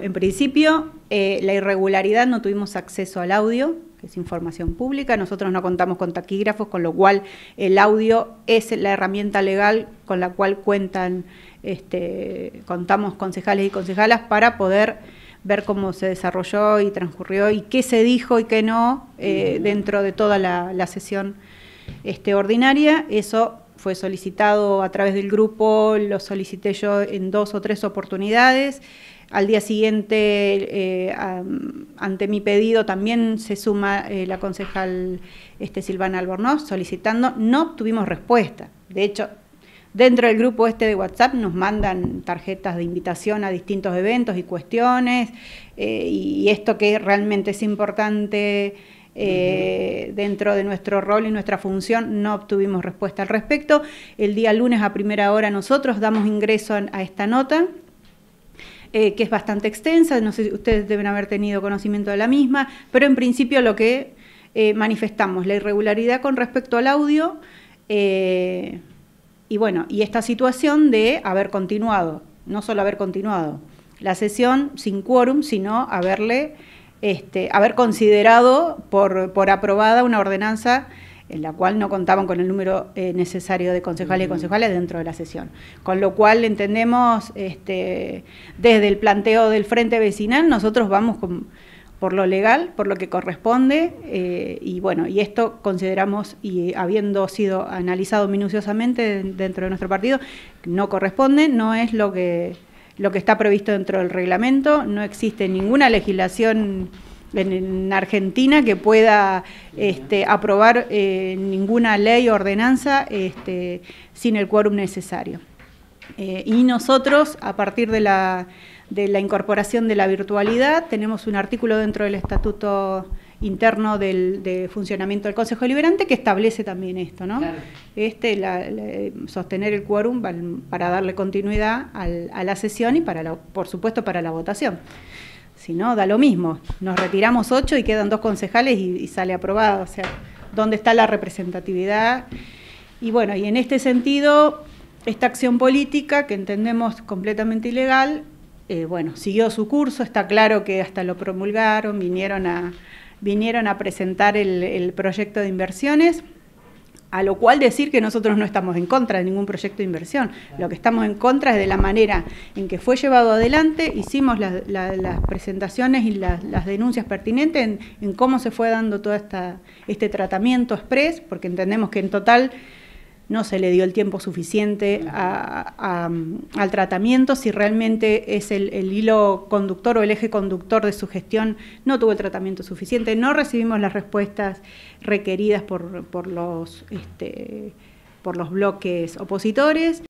En principio, eh, la irregularidad no tuvimos acceso al audio, que es información pública. Nosotros no contamos con taquígrafos, con lo cual el audio es la herramienta legal con la cual cuentan, este, contamos concejales y concejalas para poder ver cómo se desarrolló y transcurrió y qué se dijo y qué no eh, dentro de toda la, sesión este, ordinaria. Eso fue solicitado a través del grupo, lo solicité yo en dos o tres oportunidades. Al día siguiente, eh, ante mi pedido, también se suma eh, la concejal este, Silvana Albornoz solicitando, no obtuvimos respuesta. De hecho, dentro del grupo este de WhatsApp nos mandan tarjetas de invitación a distintos eventos y cuestiones, eh, y esto que realmente es importante eh, dentro de nuestro rol y nuestra función no obtuvimos respuesta al respecto. El día lunes a primera hora nosotros damos ingreso a, esta nota. Eh, que es bastante extensa, no sé, si ustedes deben haber tenido conocimiento de la misma, pero en principio lo que eh, manifestamos, la irregularidad con respecto al audio y bueno, y esta situación de haber continuado, no solo haber continuado la sesión sin quórum, sino haberle este, haber considerado por, aprobada una ordenanza en la cual no contaban con el número eh, necesario de concejales y concejales dentro de la sesión. Con lo cual entendemos, este, desde el planteo del Frente Vecinal, nosotros vamos por lo legal, por lo que corresponde, eh, y bueno, y esto consideramos, y habiendo sido analizado minuciosamente dentro de nuestro partido, no corresponde, no es lo que lo que está previsto dentro del reglamento. No existe ninguna legislación en, Argentina que pueda este, aprobar eh, ninguna ley o ordenanza este, sin el quórum necesario. Eh, y nosotros, a partir de la incorporación de la virtualidad, tenemos un artículo dentro del Estatuto interno del de funcionamiento del Consejo Liberante que establece también esto, ¿no? Este, sostener el quórum para darle continuidad a la sesión y para por supuesto para la votación. Si no, da lo mismo. Nos retiramos ocho y quedan dos concejales y, sale aprobado. O sea, ¿dónde está la representatividad? Y bueno, y en este sentido, esta acción política que entendemos completamente ilegal, eh, bueno, siguió su curso, está claro que hasta lo promulgaron, vinieron a, vinieron a presentar el, proyecto de inversiones a lo cual decir que nosotros no estamos en contra de ningún proyecto de inversión. Lo que estamos en contra es de la manera en que fue llevado adelante, hicimos las presentaciones y las denuncias pertinentes en, cómo se fue dando todo esta, este tratamiento express, porque entendemos que en total no se le dio el tiempo suficiente um, al tratamiento, si realmente es el, hilo conductor o el eje conductor de su gestión, no tuvo el tratamiento suficiente, no recibimos las respuestas requeridas por, los, este, por los bloques opositores.